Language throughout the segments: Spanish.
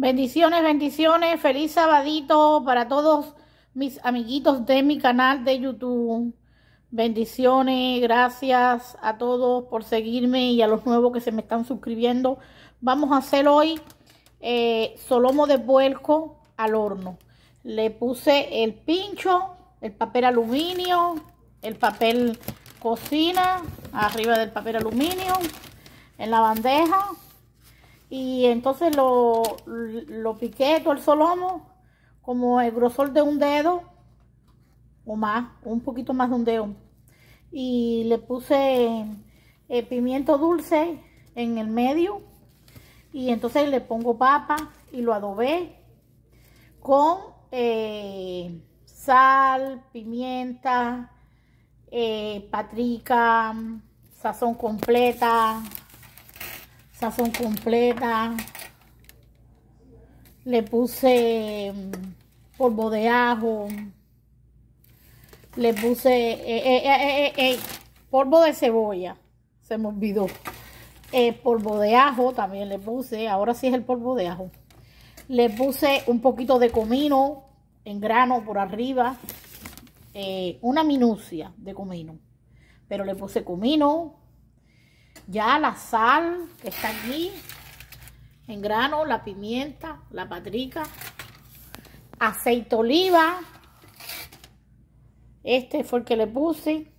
Bendiciones, bendiciones. Feliz sabadito para todos mis amiguitos de mi canal de YouTube. Bendiciones, gracias a todos por seguirme y a los nuevos que se me están suscribiendo. Vamos a hacer hoy eh, solomo de vuelco al horno. Le puse el pincho, el papel aluminio, el papel cocina, arriba del papel aluminio, en la bandeja y entonces lo, lo piqué todo el solomo como el grosor de un dedo o más, un poquito más de un dedo y le puse eh, pimiento dulce en el medio y entonces le pongo papa y lo adobé con eh, sal, pimienta, eh, patrica, sazón completa, sazón completa. Le puse mm, polvo de ajo. Le puse eh, eh, eh, eh, polvo de cebolla. Se me olvidó. polvo de ajo también le puse. Ahora sí es el polvo de ajo. Le puse un poquito de comino en grano por arriba. una minucia de comino. Pero le puse comino, ya la sal que está aquí en grano, la pimienta, la patrica, aceite oliva, este fue el que le puse,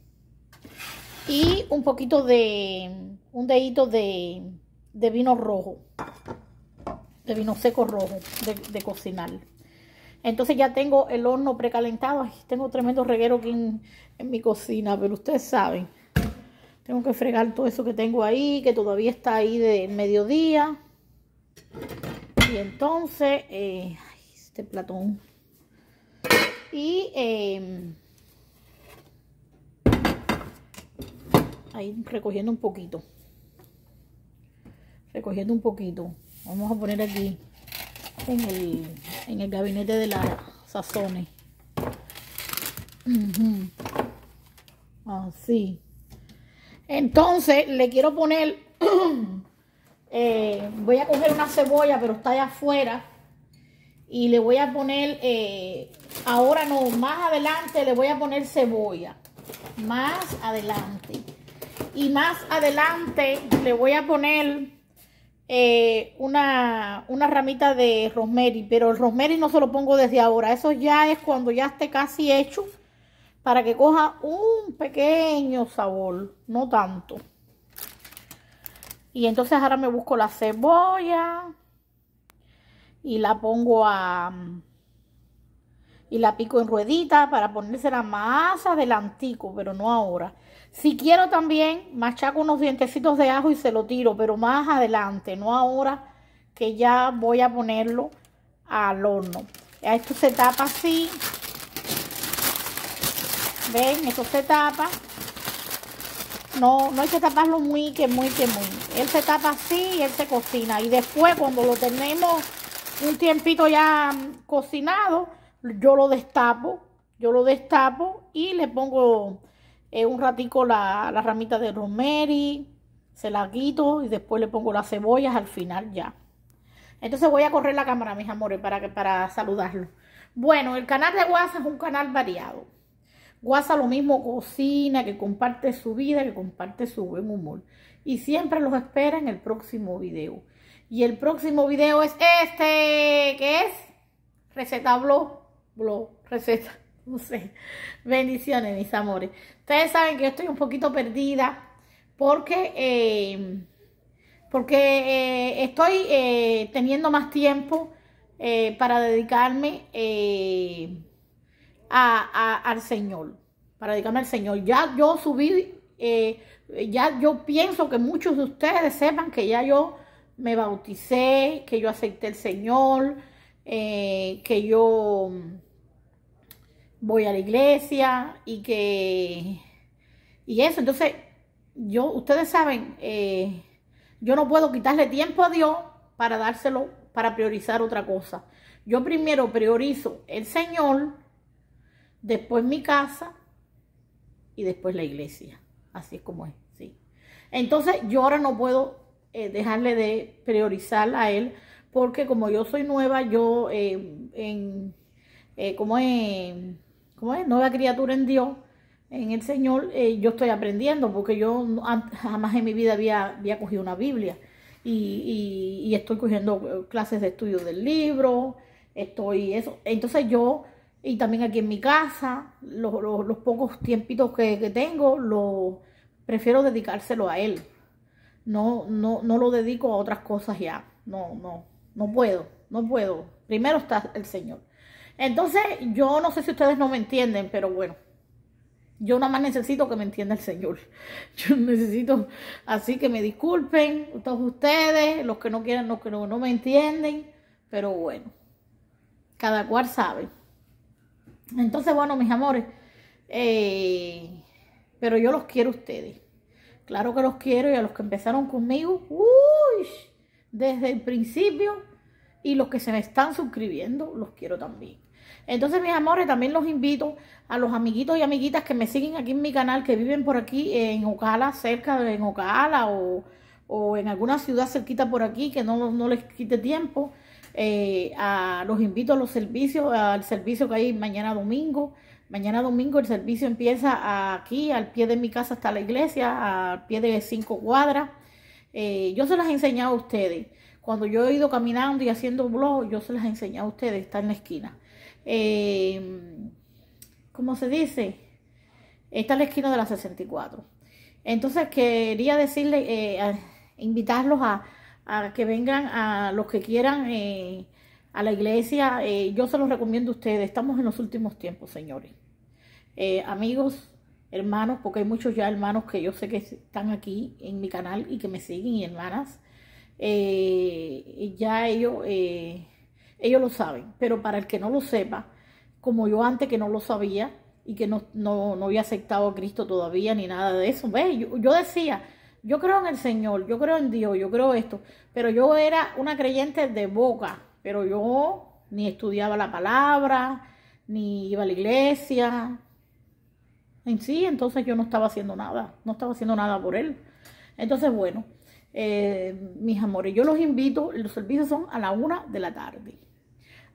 y un poquito de, un dedito de, de vino rojo, de vino seco rojo, de, cocinar. Entonces ya tengo el horno precalentado, tengo tremendo reguero aquí en mi cocina, pero ustedes saben tengo que fregar todo eso que tengo ahí, que todavía está ahí de mediodía. Y entonces, eh, este platón. Y em, ahí recogiendo un poquito. Recogiendo un poquito. Vamos a poner aquí en el, gabinete de las sazones. Así. Entonces le quiero poner, eh, voy a coger una cebolla, pero está allá afuera. Y le voy a poner, eh, ahora no, más adelante le voy a poner cebolla. Más adelante. Y más adelante le voy a poner eh, una, una ramita de rosemary. Pero el rosemary no se lo pongo desde ahora. Eso ya es cuando ya esté casi hecho para que coja un pequeño sabor, no tanto. Y entonces ahora me busco la cebolla y la pongo a... Y la pico en ruedita para ponerse la masa pero no ahora. Si quiero también, machaco unos dientecitos de ajo y se lo tiro, pero más adelante, no ahora que ya voy a ponerlo al horno. Esto se tapa así ¿Ven? Eso se tapa. No, no hay que taparlo muy, que muy, que muy. Él se tapa así y él se cocina. Y después, cuando lo tenemos un tiempito ya cocinado, yo lo destapo. Yo lo destapo y le pongo eh, un ratico la, ramita de romeri. Se la quito y después le pongo las cebollas al final ya. Entonces voy a correr la cámara, mis amores, para, para saludarlo. Bueno, el canal de WhatsApp es un canal variado. Guasa lo mismo cocina, que comparte su vida, que comparte su buen humor. Y siempre los espera en el próximo video. Y el próximo video es este, que es receta blog, blog, receta, no sé. Bendiciones, mis amores. Ustedes saben que yo estoy un poquito perdida porque... Eh, porque eh, estoy eh, teniendo más tiempo para dedicarme al Señor, para dedicarme al Señor. Ya yo subí, eh, ya yo pienso que muchos de ustedes sepan que ya yo me bauticé, que yo acepté el Señor, eh, que yo voy a la iglesia y que... Y eso, entonces, yo, ustedes saben, eh, yo no puedo quitarle tiempo a Dios para dárselo, para priorizar otra cosa. Yo primero priorizo el Señor después mi casa y después la iglesia. Así es como es, sí. Entonces yo ahora no puedo eh, dejarle de priorizar a él porque como yo soy nueva, yo eh, en, eh, como, es, como es, nueva criatura en Dios, en el Señor, yo estoy aprendiendo porque yo jamás en mi vida había, había cogido una Biblia. Y, y, estoy cogiendo clases de estudio del libro, estoy eso. Entonces yo y también aquí en mi casa, los, pocos tiempitos que, tengo, lo, prefiero dedicárselo a él. No, no, no lo dedico a otras cosas ya. No, no, no puedo, no puedo. Primero está el Señor. Entonces, yo no sé si ustedes no me entienden, pero bueno, yo nada más necesito que me entienda el Señor. Yo necesito, así que me disculpen todos ustedes, los que no quieren, los que no me entienden, pero bueno, cada cual sabe. Entonces, bueno, mis amores, eh, pero yo los quiero a ustedes. Claro que los quiero y a los que empezaron conmigo, uy, desde el principio, y los que se me están suscribiendo, los quiero también. Entonces, mis amores, también los invito a los amiguitos y amiguitas que me siguen aquí en mi canal, que viven por aquí en Ocala, cerca de Ocala o, en alguna ciudad cerquita por aquí, que no, no les quite tiempo. Eh, a, los invito a los servicios, al servicio que hay mañana domingo. Mañana domingo el servicio empieza aquí, al pie de mi casa hasta la iglesia, al pie de cinco cuadras. Eh, yo se las he enseñado a ustedes. Cuando yo he ido caminando y haciendo blog, yo se las he enseñado a ustedes, está en la esquina. Eh, ¿Cómo se dice? Está en la esquina de la 64. Entonces quería decirle, eh, invitarlos a, a que vengan a los que quieran eh, a la iglesia. Eh, yo se los recomiendo a ustedes. Estamos en los últimos tiempos, señores. Eh, amigos, hermanos, porque hay muchos ya hermanos que yo sé que están aquí en mi canal y que me siguen, y hermanas. ya ellos, ellos lo saben. Pero para el que no lo sepa, como yo antes que no lo sabía y que no, no, había aceptado a Cristo todavía ni nada de eso, yo decía yo creo en el Señor, yo creo en Dios, yo creo esto, pero yo era una creyente de boca, pero yo ni estudiaba la palabra, ni iba a la iglesia. En sí, entonces yo no estaba haciendo nada, no estaba haciendo nada por él. Entonces, bueno, eh, mis amores, yo los invito, los servicios son a la una de la tarde.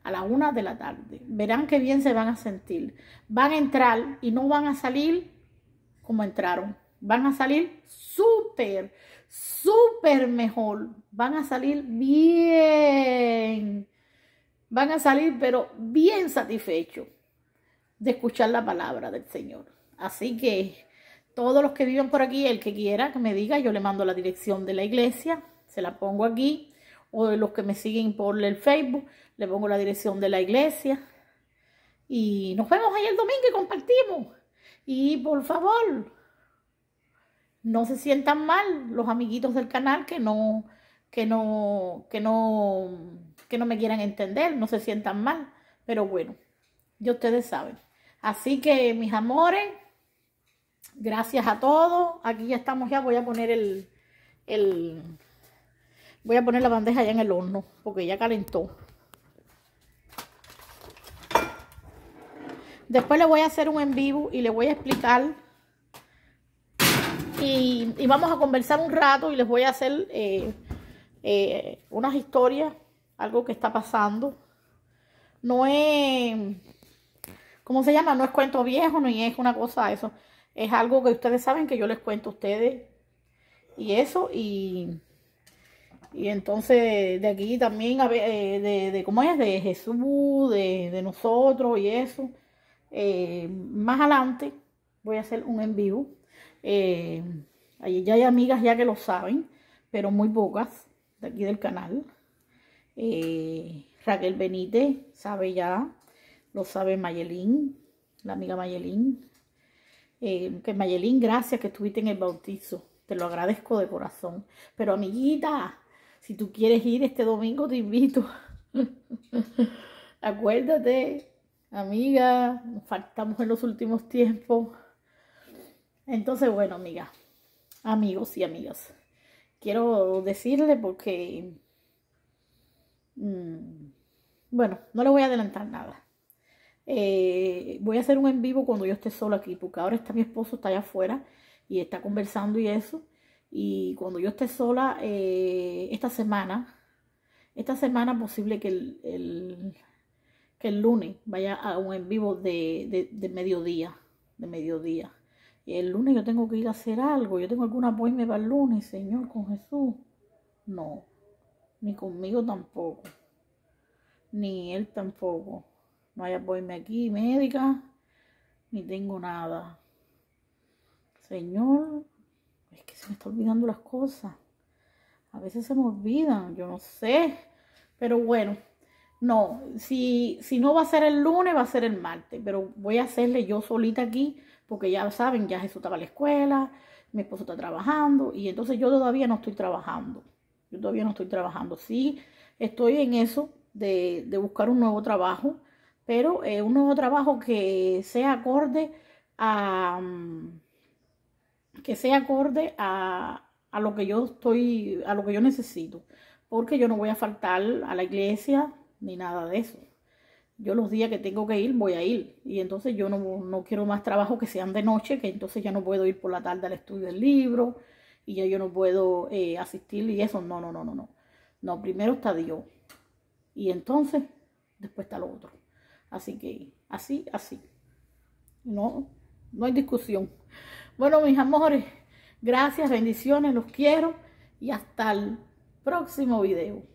A la una de la tarde. Verán qué bien se van a sentir. Van a entrar y no van a salir como entraron Van a salir súper, súper mejor. Van a salir bien. Van a salir, pero bien satisfechos de escuchar la palabra del Señor. Así que todos los que viven por aquí, el que quiera que me diga, yo le mando la dirección de la iglesia, se la pongo aquí, o los que me siguen por el Facebook, le pongo la dirección de la iglesia. Y nos vemos ahí el domingo y compartimos. Y por favor, no se sientan mal los amiguitos del canal que no, que no, que no, que no me quieran entender, no se sientan mal. Pero bueno, ya ustedes saben. Así que, mis amores, gracias a todos. Aquí ya estamos ya, voy a poner el, el voy a poner la bandeja ya en el horno, porque ya calentó. Después le voy a hacer un en vivo y le voy a explicar y, vamos a conversar un rato y les voy a hacer eh, eh, unas historias, algo que está pasando. No es, ¿cómo se llama? No es cuento viejo, ni es una cosa eso. Es algo que ustedes saben que yo les cuento a ustedes y eso y... Y entonces de aquí también, eh, de, de, cómo es, de Jesús, de, nosotros y eso. más adelante voy a hacer un en vivo eh, allí ya hay amigas ya que lo saben, pero muy pocas de aquí del canal. Eh, Raquel Benítez sabe ya, lo sabe Mayelín, la amiga Mayelín. Eh, que Mayelín, gracias que estuviste en el bautizo, te lo agradezco de corazón. Pero amiguita, si tú quieres ir este domingo, te invito. Acuérdate, amiga, nos faltamos en los últimos tiempos. Entonces, bueno, amiga, amigos y amigas, quiero decirle porque, mm, bueno, no le voy a adelantar nada. Eh, voy a hacer un en vivo cuando yo esté sola aquí, porque ahora está mi esposo, está allá afuera y está conversando y eso. Y cuando yo esté sola eh, esta semana, esta semana posible que el, que el lunes vaya a un en vivo de, de mediodía, de mediodía. Y el lunes yo tengo que ir a hacer algo, yo tengo alguna poema para el lunes, Señor, con Jesús. No, ni conmigo tampoco, ni él tampoco. No hay apoyo aquí, médica, ni tengo nada. Señor, es que se me está olvidando las cosas. A veces se me olvidan, yo no sé. Pero bueno, no, si, si no va a ser el lunes, va a ser el martes. Pero voy a hacerle yo solita aquí porque ya saben, ya Jesús estaba en la escuela, mi esposo está trabajando y entonces yo todavía no estoy trabajando. Yo todavía no estoy trabajando. Sí, estoy en eso de, buscar un nuevo trabajo, pero eh, un nuevo trabajo que sea acorde a mm, que sea acorde a lo que yo estoy, a lo que yo necesito, porque yo no voy a faltar a la iglesia ni nada de eso yo los días que tengo que ir voy a ir. Y entonces yo no, quiero más trabajo que sean de noche, que entonces ya no puedo ir por la tarde al estudio del libro y ya yo no puedo eh, asistir y eso. No, no, no, no, no. No, primero está Dios. Y entonces, después está lo otro. Así que, así, así. No, no hay discusión. Bueno, mis amores, gracias, bendiciones, los quiero y hasta el próximo video.